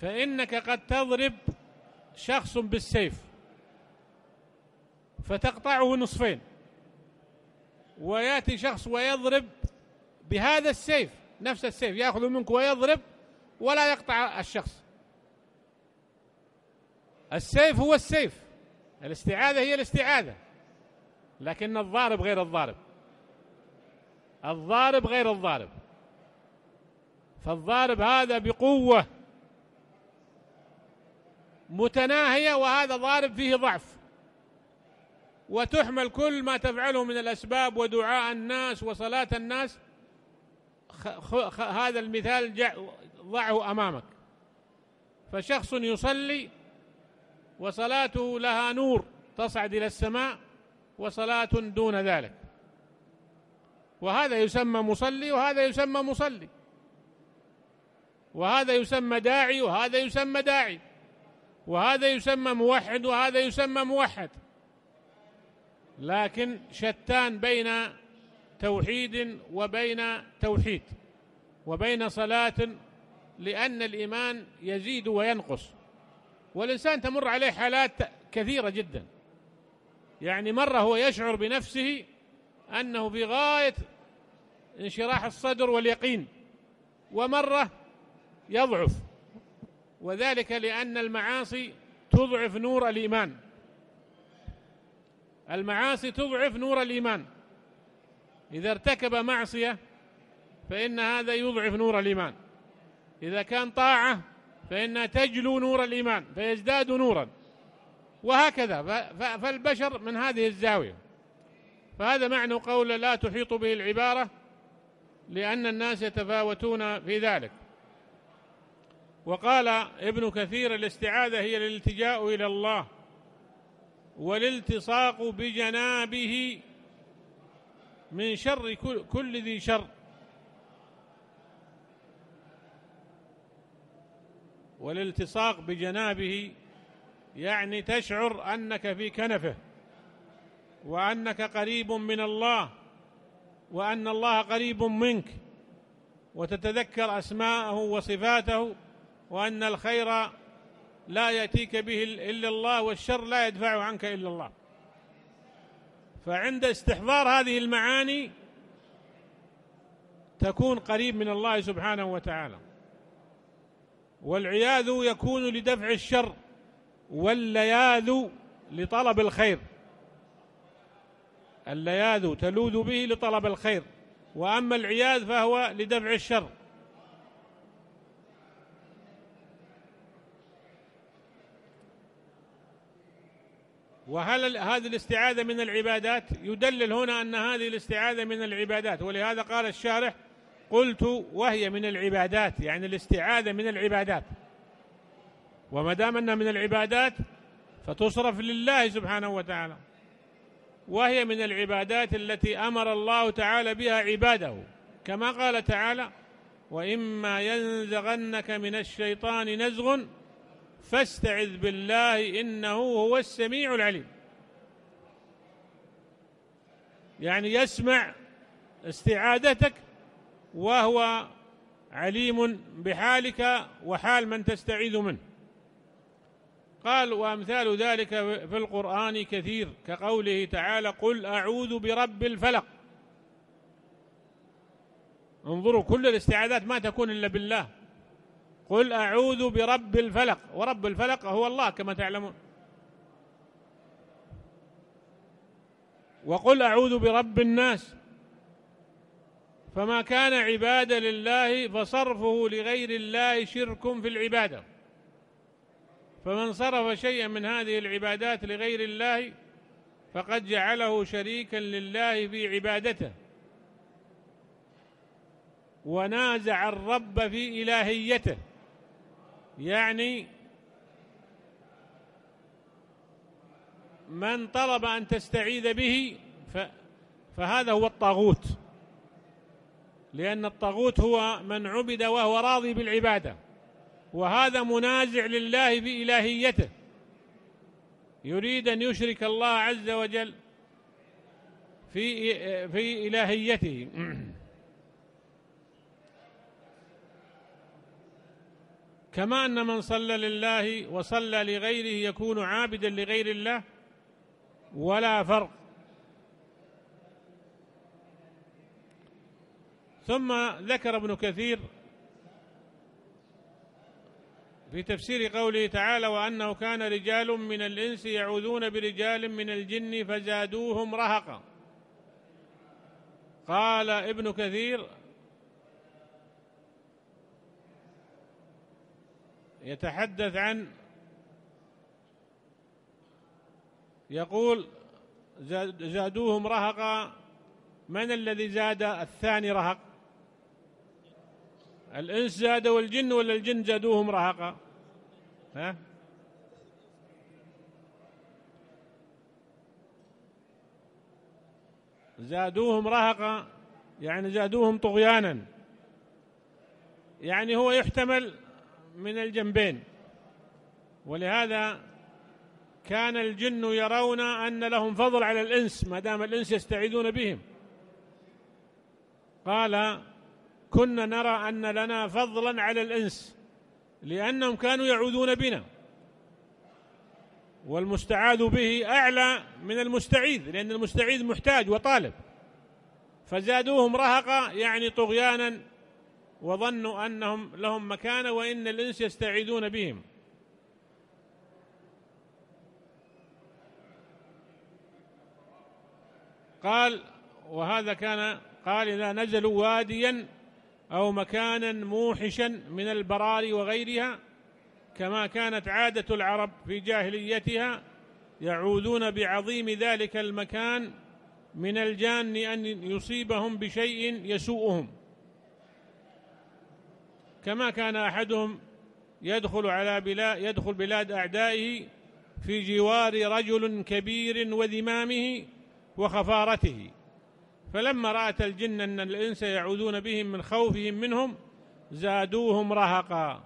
فإنك قد تضرب شخص بالسيف فتقطعه نصفين وياتي شخص ويضرب بهذا السيف نفس السيف ياخذ منك ويضرب ولا يقطع الشخص السيف هو السيف الاستعاذة هي الاستعاذة لكن الضارب غير الضارب الضارب غير الضارب فالضارب هذا بقوة متناهية وهذا ضارب فيه ضعف وتحمل كل ما تفعله من الأسباب ودعاء الناس وصلاة الناس هذا المثال ضعه أمامك فشخص يصلي وصلاته لها نور تصعد إلى السماء وصلاة دون ذلك وهذا يسمى مصلي وهذا يسمى مصلي وهذا يسمى داعي وهذا يسمى داعي وهذا يسمى موحد وهذا يسمى موحد لكن شتان بين توحيد وبين توحيد وبين صلاة لأن الإيمان يزيد وينقص والإنسان تمر عليه حالات كثيرة جدا يعني مرة هو يشعر بنفسه أنه في غاية انشراح الصدر واليقين ومرة يضعف وذلك لأن المعاصي تضعف نور الإيمان المعاصي تضعف نور الإيمان إذا ارتكب معصية فإن هذا يضعف نور الإيمان إذا كان طاعة فإنها تجلو نور الإيمان فيزداد نورا وهكذا فالبشر من هذه الزاوية فهذا معنى قول لا تحيط به العبارة لأن الناس يتفاوتون في ذلك وقال ابن كثير الاستعاذة هي الالتجاء إلى الله والالتصاق بجنابه من شر كل ذي شر والالتصاق بجنابه يعني تشعر أنك في كنفه وأنك قريب من الله وأن الله قريب منك وتتذكر أسماءه وصفاته وأن الخير لا يأتيك به إلا الله والشر لا يدفعه عنك إلا الله فعند استحضار هذه المعاني تكون قريب من الله سبحانه وتعالى والعياذ يكون لدفع الشر واللياذ لطلب الخير اللياذ تلوذ به لطلب الخير وأما العياذ فهو لدفع الشر وهل هذه الاستعاذة من العبادات يدلل هنا أن هذه الاستعاذة من العبادات ولهذا قال الشارح قلت وهي من العبادات يعني الاستعاذة من العبادات وما دام أنها من العبادات فتصرف لله سبحانه وتعالى وهي من العبادات التي أمر الله تعالى بها عباده كما قال تعالى وإما ينزغنك من الشيطان نزغ فاستعذ بالله إنه هو السميع العليم يعني يسمع استعادتك وهو عليم بحالك وحال من تستعيذ منه قال وأمثال ذلك في القرآن كثير كقوله تعالى قل أعوذ برب الفلق انظروا كل الاستعاذات ما تكون إلا بالله قل أعوذ برب الفلق ورب الفلق هو الله كما تعلمون وقل أعوذ برب الناس فما كان عبادة لله فصرفه لغير الله شرك في العبادة فمن صرف شيئا من هذه العبادات لغير الله فقد جعله شريكا لله في عبادته ونازع الرب في إلهيته يعني من طلب أن تستعيذ به فهذا هو الطاغوت لأن الطاغوت هو من عبد وهو راضي بالعبادة وهذا منازع لله في إلهيته يريد أن يشرك الله عز وجل في في إلهيته كما أن من صلى لله وصلى لغيره يكون عابدا لغير الله ولا فرق ثم ذكر ابن كثير في تفسير قوله تعالى وأنه كان رجال من الإنس يعوذون برجال من الجن فزادوهم رهقا قال ابن كثير يتحدث عن يقول زادوهم رهقا من الذي زاد الثاني رهق الإنس زادوا الجن ولا الجن زادوهم رهقا ها زادوهم رهقا يعني زادوهم طغيانا يعني هو يحتمل من الجنبين ولهذا كان الجن يرون أن لهم فضل على الإنس ما دام الإنس يستعيذون بهم قال كنا نرى أن لنا فضلا على الإنس لأنهم كانوا يعوذون بنا والمستعاذ به أعلى من المستعيذ لأن المستعيذ محتاج وطالب فزادوهم رهقا يعني طغيانا وظنوا أنهم لهم مكانة وإن الإنس يستعيذون بهم قال وهذا كان قال إذا نزلوا واديا أو مكانا موحشا من البراري وغيرها كما كانت عادة العرب في جاهليتها يعوذون بعظيم ذلك المكان من الجان أن يصيبهم بشيء يسوءهم كما كان أحدهم يدخل على بلاد يدخل بلاد أعدائه في جوار رجل كبير وذمامه وخفارته فلما رأت الجن أن الإنس يعوذون بهم من خوفهم منهم زادوهم رهقا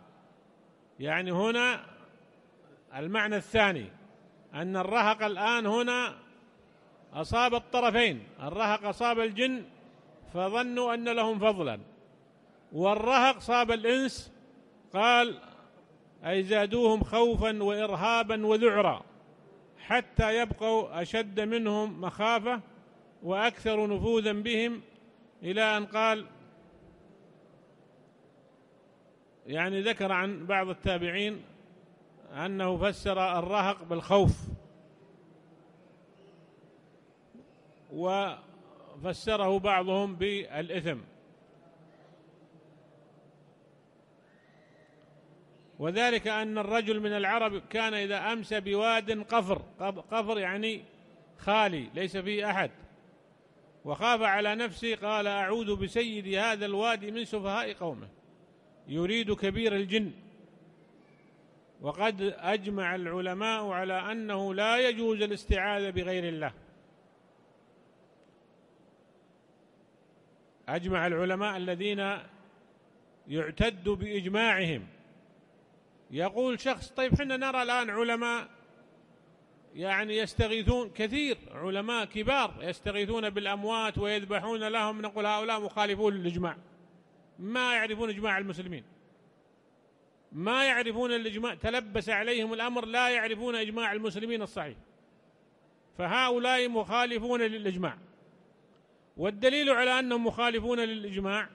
يعني هنا المعنى الثاني أن الرهق الآن هنا أصاب الطرفين الرهق أصاب الجن فظنوا أن لهم فضلا والرهق صاب الإنس قال أي زادوهم خوفا وإرهابا وذعرا حتى يبقوا أشد منهم مخافة وأكثر نفوذا بهم إلى أن قال يعني ذكر عن بعض التابعين أنه فسر الرهق بالخوف وفسره بعضهم بالإثم وذلك أن الرجل من العرب كان إذا أمسى بواد قفر قفر يعني خالي ليس فيه أحد وخاف على نفسه قال أعوذ بسيد هذا الوادي من سفهاء قومه يريد كبير الجن وقد أجمع العلماء على أنه لا يجوز الاستعاذة بغير الله أجمع العلماء الذين يعتد بإجماعهم يقول شخص طيب حنا نرى الآن علماء يعني يستغيثون كثير علماء كبار يستغيثون بالأموات ويذبحون لهم نقول هؤلاء مخالفون للإجماع ما يعرفون إجماع المسلمين ما يعرفون الإجماع تلبس عليهم الأمر لا يعرفون إجماع المسلمين الصحيح فهؤلاء مخالفون للإجماع والدليل على أنهم مخالفون للإجماع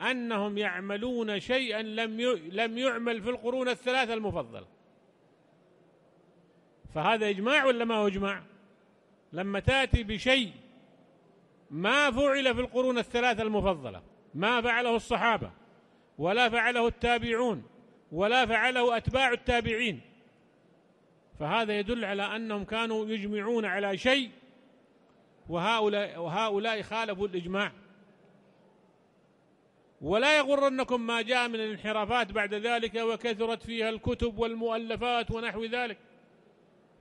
أنهم يعملون شيئا لم لم يعمل في القرون الثلاثة المفضلة فهذا إجماع ولا ما هو إجماع لما تأتي بشيء ما فعل في القرون الثلاثة المفضلة ما فعله الصحابة ولا فعله التابعون ولا فعله أتباع التابعين فهذا يدل على أنهم كانوا يجمعون على شيء وهؤلاء, وهؤلاء خالفوا الإجماع ولا يغرنكم ما جاء من الانحرافات بعد ذلك وكثرت فيها الكتب والمؤلفات ونحو ذلك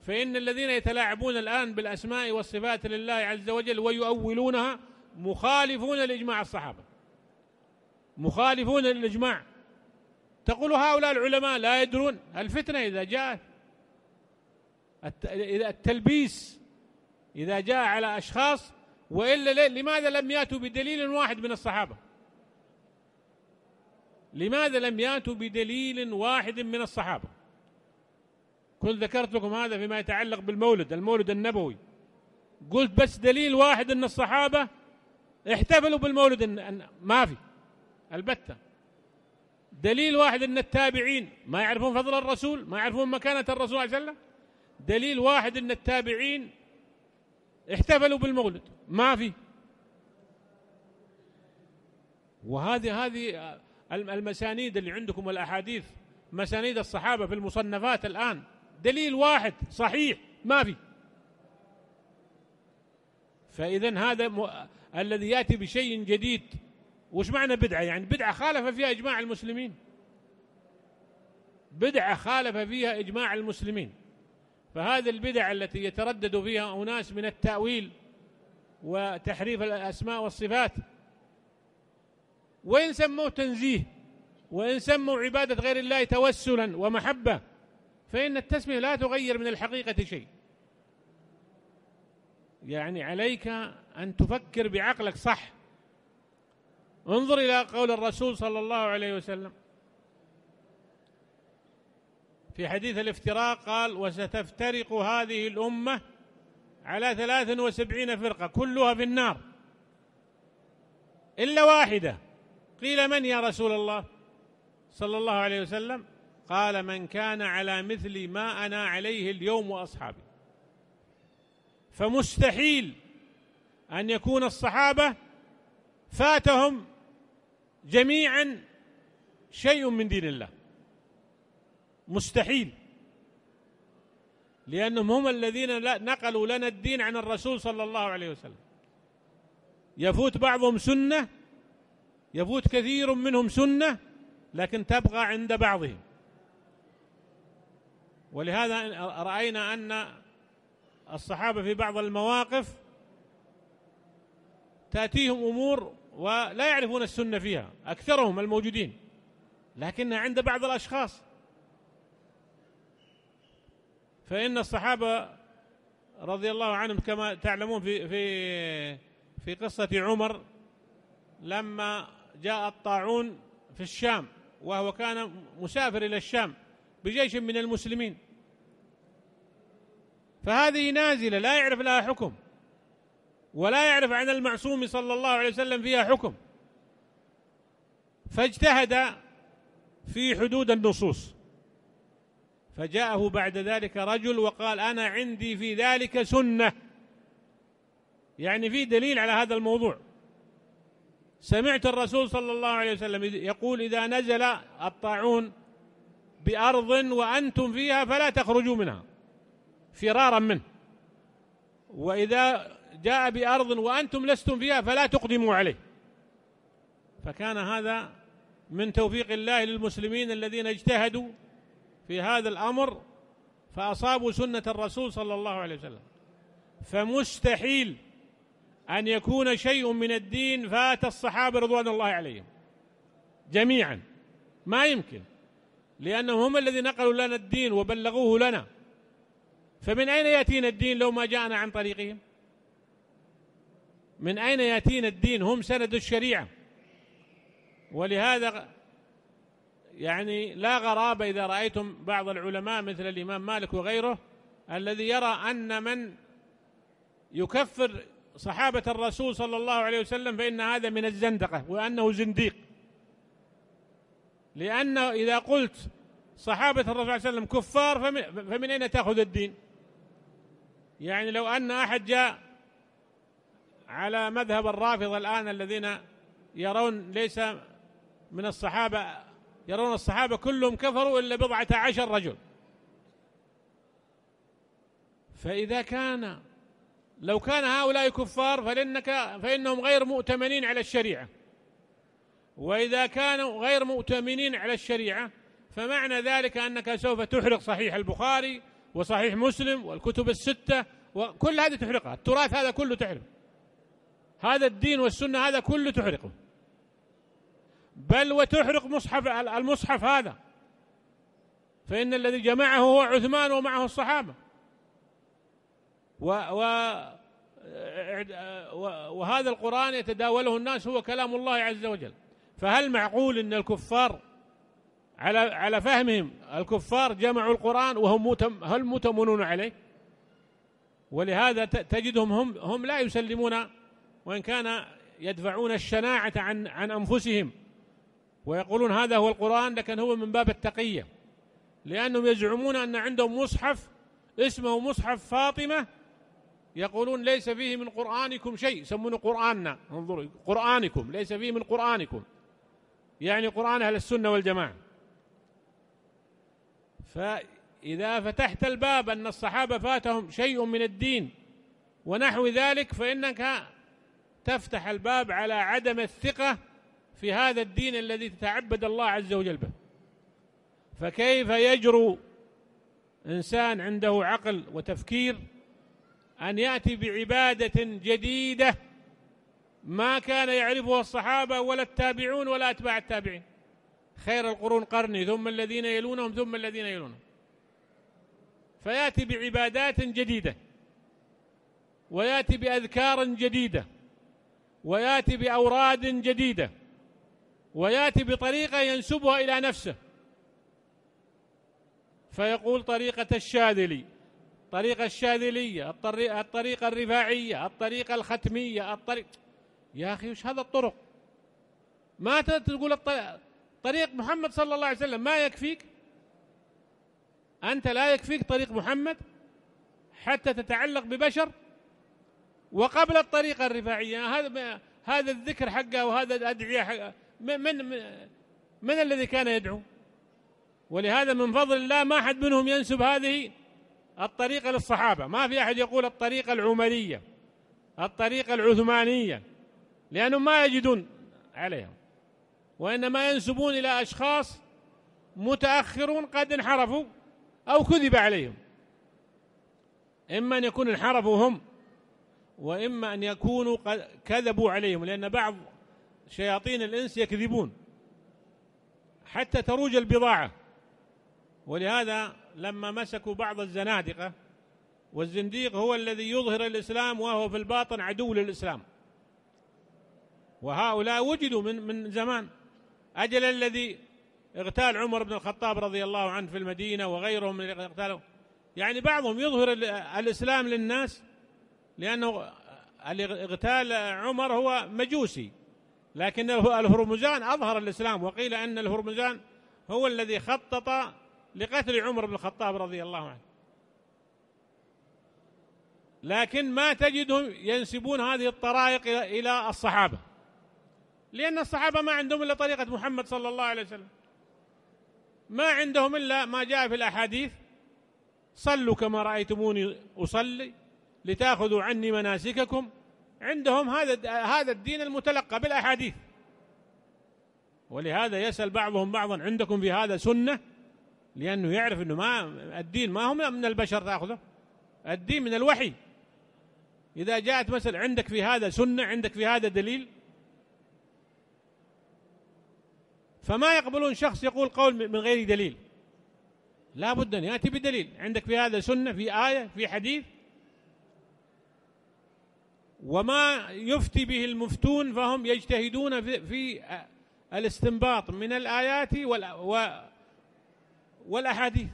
فإن الذين يتلاعبون الآن بالأسماء والصفات لله عز وجل ويؤولونها مخالفون لإجماع الصحابة مخالفون للإجماع تقول هؤلاء العلماء لا يدرون الفتنة إذا جاءت التلبيس إذا جاء على أشخاص وإلا لماذا لم يأتوا بدليل واحد من الصحابة لماذا لم يأتوا بدليل واحد من الصحابة كل ذكرت لكم هذا فيما يتعلق بالمولد المولد النبوي قلت بس دليل واحد أن الصحابة احتفلوا بالمولد إن ما في البتة دليل واحد أن التابعين ما يعرفون فضل الرسول ما يعرفون مكانة الرسول عليه وسلم دليل واحد أن التابعين احتفلوا بالمولد ما في وهذه هذه المسانيد اللي عندكم الأحاديث مسانيد الصحابة في المصنفات الآن دليل واحد صحيح ما في فإذا هذا م... الذي يأتي بشيء جديد وش معنى بدعة يعني بدعة خالف فيها إجماع المسلمين بدعة خالف فيها إجماع المسلمين فهذه البدع التي يتردد فيها أناس من التأويل وتحريف الأسماء والصفات وإن سموه تنزيه وإن سموا عبادة غير الله توسلا ومحبة فإن التسمية لا تغير من الحقيقة شيء يعني عليك أن تفكر بعقلك صح انظر إلى قول الرسول صلى الله عليه وسلم في حديث الافتراق قال وستفترق هذه الأمة على ثلاث وسبعين فرقة كلها في النار إلا واحدة قيل من يا رسول الله صلى الله عليه وسلم قال من كان على مثل ما أنا عليه اليوم وأصحابي فمستحيل أن يكون الصحابة فاتهم جميعا شيء من دين الله مستحيل لأنهم هم الذين نقلوا لنا الدين عن الرسول صلى الله عليه وسلم يفوت بعضهم سنة يفوت كثير منهم سنة لكن تبقى عند بعضهم ولهذا رأينا أن الصحابة في بعض المواقف تأتيهم أمور ولا يعرفون السنة فيها أكثرهم الموجودين لكن عند بعض الأشخاص فإن الصحابة رضي الله عنهم كما تعلمون في في في قصة عمر لما جاء الطاعون في الشام وهو كان مسافر إلى الشام بجيش من المسلمين فهذه نازلة لا يعرف لها حكم ولا يعرف عن المعصوم صلى الله عليه وسلم فيها حكم فاجتهد في حدود النصوص فجاءه بعد ذلك رجل وقال أنا عندي في ذلك سنة يعني في دليل على هذا الموضوع سمعت الرسول صلى الله عليه وسلم يقول إذا نزل الطاعون بأرض وأنتم فيها فلا تخرجوا منها فرارا منه وإذا جاء بأرض وأنتم لستم فيها فلا تقدموا عليه فكان هذا من توفيق الله للمسلمين الذين اجتهدوا في هذا الأمر فأصابوا سنة الرسول صلى الله عليه وسلم فمستحيل أن يكون شيء من الدين فات الصحابة رضوان الله عليهم جميعا ما يمكن لأنهم هم الذين نقلوا لنا الدين وبلغوه لنا فمن أين يأتينا الدين لو ما جاءنا عن طريقهم من أين يأتينا الدين هم سند الشريعة ولهذا يعني لا غرابة إذا رأيتم بعض العلماء مثل الإمام مالك وغيره الذي يرى أن من يكفر صحابة الرسول صلى الله عليه وسلم فإن هذا من الزندقة وأنه زنديق لأن إذا قلت صحابة الرسول صلى الله عليه وسلم كفار فمن, أين تأخذ الدين يعني لو أن أحد جاء على مذهب الرافضة الآن الذين يرون ليس من الصحابة يرون الصحابة كلهم كفروا إلا بضعة عشر رجل فإذا كان لو كان هؤلاء كفار فإنك فإنهم غير مؤتمنين على الشريعة وإذا كانوا غير مؤتمنين على الشريعة فمعنى ذلك أنك سوف تحرق صحيح البخاري وصحيح مسلم والكتب الستة وكل هذه تحرقها التراث هذا كله تحرقه هذا الدين والسنة هذا كله تحرقه بل وتحرق مصحف المصحف هذا فإن الذي جمعه هو عثمان ومعه الصحابة و, و وهذا القرآن يتداوله الناس هو كلام الله عز وجل فهل معقول ان الكفار على على فهمهم الكفار جمعوا القرآن وهم متم هل متمنون عليه ولهذا تجدهم هم هم لا يسلمون وان كان يدفعون الشناعة عن عن انفسهم ويقولون هذا هو القرآن لكن هو من باب التقية لأنهم يزعمون أن عندهم مصحف اسمه مصحف فاطمة يقولون ليس فيه من قرآنكم شيء يسمونه قرآننا انظروا قرآنكم ليس فيه من قرآنكم يعني قرآن أهل السنة والجماعة فإذا فتحت الباب أن الصحابة فاتهم شيء من الدين ونحو ذلك فإنك تفتح الباب على عدم الثقة في هذا الدين الذي تتعبد الله عز وجل به فكيف يجرؤ إنسان عنده عقل وتفكير أن يأتي بعبادة جديدة ما كان يعرفه الصحابة ولا التابعون ولا أتباع التابعين خير القرون قرني ثم الذين يلونهم ثم الذين يلونهم فياتي بعبادات جديده وياتي باذكار جديده وياتي باوراد جديده وياتي بطريقه ينسبها الى نفسه فيقول طريقه الشاذلي طريقة الشاذليه الطريقه الرفاعيه الطريقه الختميه الطريقه يا أخي وش هذا الطرق ما تقول طريق محمد صلى الله عليه وسلم ما يكفيك أنت لا يكفيك طريق محمد حتى تتعلق ببشر وقبل الطريقة الرفاعية هذا هذا الذكر حقه وهذا الأدعية حقه من من, من الذي كان يدعو ولهذا من فضل الله ما أحد منهم ينسب هذه الطريقة للصحابة ما في أحد يقول الطريقة العمرية الطريقة العثمانية لأنهم ما يجدون عليهم وإنما ينسبون إلى أشخاص متأخرون قد انحرفوا أو كذب عليهم إما أن يكون انحرفوا هم وإما أن يكونوا قد كذبوا عليهم لأن بعض شياطين الإنس يكذبون حتى تروج البضاعة ولهذا لما مسكوا بعض الزنادقة والزنديق هو الذي يظهر الإسلام وهو في الباطن عدو للإسلام وهؤلاء وجدوا من من زمان أجل الذي اغتال عمر بن الخطاب رضي الله عنه في المدينة وغيرهم من اغتالوا يعني بعضهم يظهر الإسلام للناس لأنه اغتال عمر هو مجوسي لكن الهرمزان أظهر الإسلام وقيل أن الهرمزان هو الذي خطط لقتل عمر بن الخطاب رضي الله عنه لكن ما تجدهم ينسبون هذه الطرائق إلى الصحابة لأن الصحابة ما عندهم إلا طريقة محمد صلى الله عليه وسلم ما عندهم إلا ما جاء في الأحاديث صلوا كما رأيتموني أصلي لتأخذوا عني مناسككم عندهم هذا هذا الدين المتلقى بالأحاديث ولهذا يسأل بعضهم بعضا عندكم في هذا سنة لأنه يعرف أنه ما الدين ما هو من البشر تأخذه الدين من الوحي إذا جاءت مثلا عندك في هذا سنة عندك في هذا دليل فما يقبلون شخص يقول قول من غير دليل لا بد أن يأتي بدليل عندك في هذا سنة في آية في حديث وما يفتي به المفتون فهم يجتهدون في الاستنباط من الآيات والأحاديث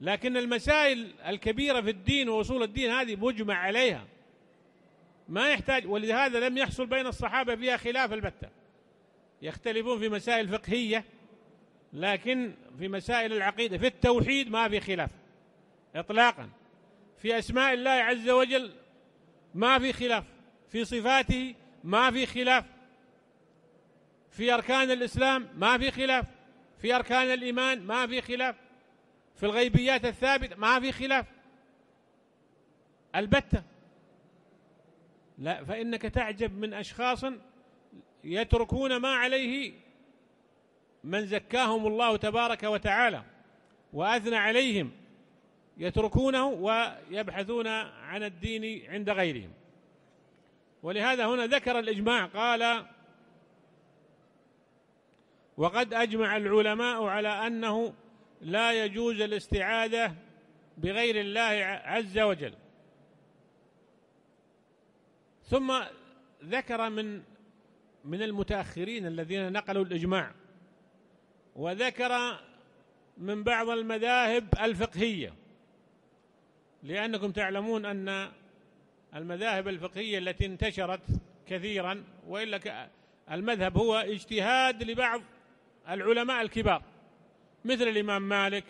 لكن المسائل الكبيرة في الدين ووصول الدين هذه مجمع عليها ما يحتاج ولهذا لم يحصل بين الصحابة فيها خلاف البتة يختلفون في مسائل فقهية لكن في مسائل العقيدة في التوحيد ما في خلاف إطلاقا في أسماء الله عز وجل ما في خلاف في صفاته ما في خلاف في أركان الإسلام ما في خلاف في أركان الإيمان ما في خلاف في الغيبيات الثابتة ما في خلاف البتة لا فإنك تعجب من أشخاص يتركون ما عليه من زكاهم الله تبارك وتعالى وأثنى عليهم يتركونه ويبحثون عن الدين عند غيرهم ولهذا هنا ذكر الإجماع قال وقد أجمع العلماء على أنه لا يجوز الاستعاذة بغير الله عز وجل ثم ذكر من من المتأخرين الذين نقلوا الإجماع وذكر من بعض المذاهب الفقهية لأنكم تعلمون أن المذاهب الفقهية التي انتشرت كثيرا وإلا المذهب هو اجتهاد لبعض العلماء الكبار مثل الإمام مالك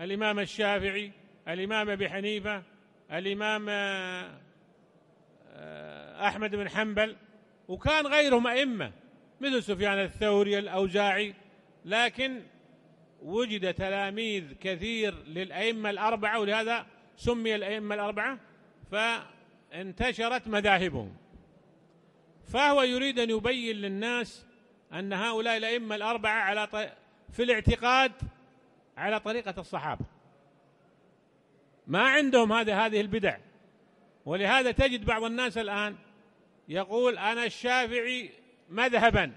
الإمام الشافعي الإمام أبي حنيفة الإمام آه، آه، أحمد بن حنبل وكان غيرهم أئمة مثل سفيان الثوري الأوزاعي لكن وجد تلاميذ كثير للأئمة الأربعة ولهذا سمي الأئمة الأربعة فانتشرت مذاهبهم فهو يريد أن يبين للناس أن هؤلاء الأئمة الأربعة على في الاعتقاد على طريقة الصحابة ما عندهم هذا هذه البدع ولهذا تجد بعض الناس الآن يقول أنا الشافعي مذهبا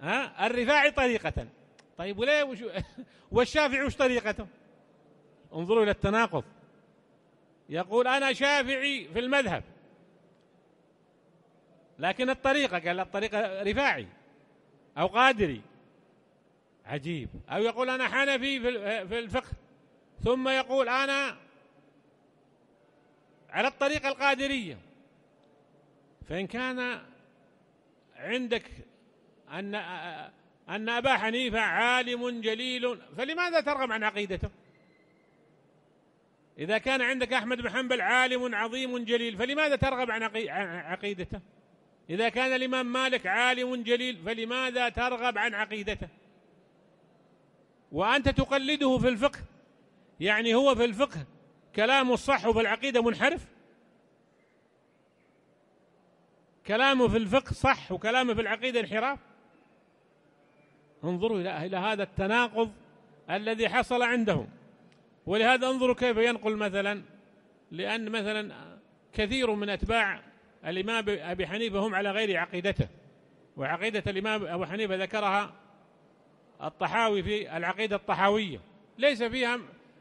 ها الرفاعي طريقة طيب وليه والشافعي وش طريقته انظروا إلى التناقض يقول أنا شافعي في المذهب لكن الطريقة قال الطريقة رفاعي أو قادري عجيب أو يقول أنا حنفي في الفقه ثم يقول أنا على الطريقة القادرية فإن كان عندك أن أن أبا حنيفة عالم جليل فلماذا ترغب عن عقيدته إذا كان عندك أحمد بن حنبل عالم عظيم جليل فلماذا ترغب عن عقيدته إذا كان الإمام مالك عالم جليل فلماذا ترغب عن عقيدته وأنت تقلده في الفقه يعني هو في الفقه كلامه الصح وفي العقيدة منحرف كلامه في الفقه صح وكلامه في العقيدة انحراف انظروا إلى هذا التناقض الذي حصل عندهم ولهذا انظروا كيف ينقل مثلا لأن مثلا كثير من أتباع الإمام أبي حنيفة هم على غير عقيدته وعقيدة الإمام أبو حنيفة ذكرها الطحاوي في العقيدة الطحاوية ليس فيها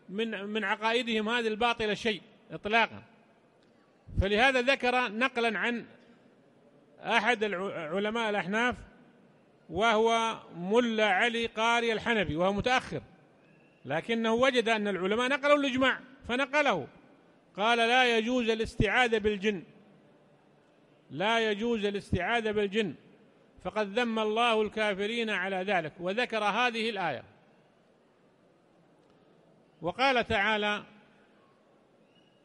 من من عقائدهم هذه الباطلة شيء إطلاقا فلهذا ذكر نقلا عن أحد علماء الأحناف وهو ملا علي قاري الحنفي وهو متأخر لكنه وجد أن العلماء نقلوا الإجماع فنقله قال لا يجوز الاستعاذة بالجن لا يجوز الاستعاذة بالجن فقد ذم الله الكافرين على ذلك وذكر هذه الآية وقال تعالى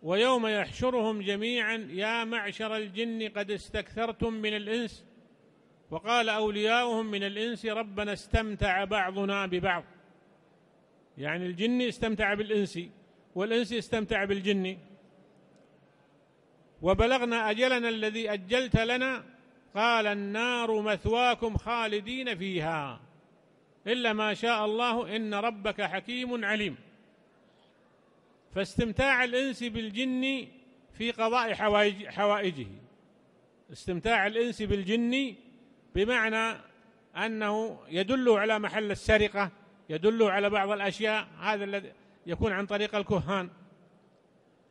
ويوم يحشرهم جميعا يا معشر الجن قد استكثرتم من الإنس وقال أولياؤهم من الإنس ربنا استمتع بعضنا ببعض يعني الجن استمتع بالإنس والإنس استمتع بالجن وبلغنا أجلنا الذي أجلت لنا قال النار مثواكم خالدين فيها إلا ما شاء الله إن ربك حكيم عليم فاستمتاع الإنس بالجن في قضاء حوائجه استمتاع الإنس بالجن بمعنى أنه يدل على محل السرقة يدل على بعض الأشياء هذا الذي يكون عن طريق الكهان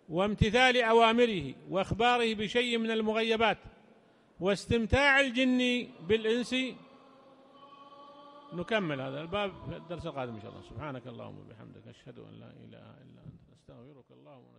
وامتثال أوامره وأخباره بشيء من المغيبات واستمتاع الجن بالإنس نكمل هذا الباب في الدرس القادم إن شاء الله سبحانك اللهم وبحمدك أشهد أن لا إله إلا نستغفرك اللهم